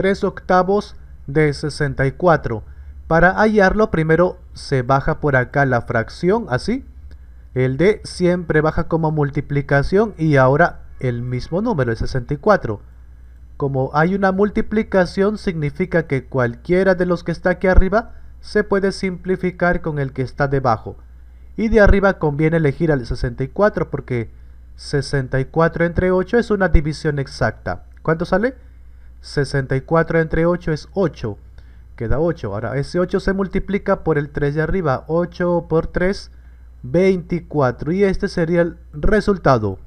3 octavos de 64. Para hallarlo primero se baja por acá la fracción, así. El D siempre baja como multiplicación y ahora el mismo número, el 64. Como hay una multiplicación significa que cualquiera de los que está aquí arriba se puede simplificar con el que está debajo. Y de arriba conviene elegir al 64 porque 64 entre 8 es una división exacta. ¿Cuánto sale? 64 entre 8 es 8. Queda 8. Ahora, ese 8 se multiplica por el 3 de arriba. 8 por 3, 24. Y este sería el resultado.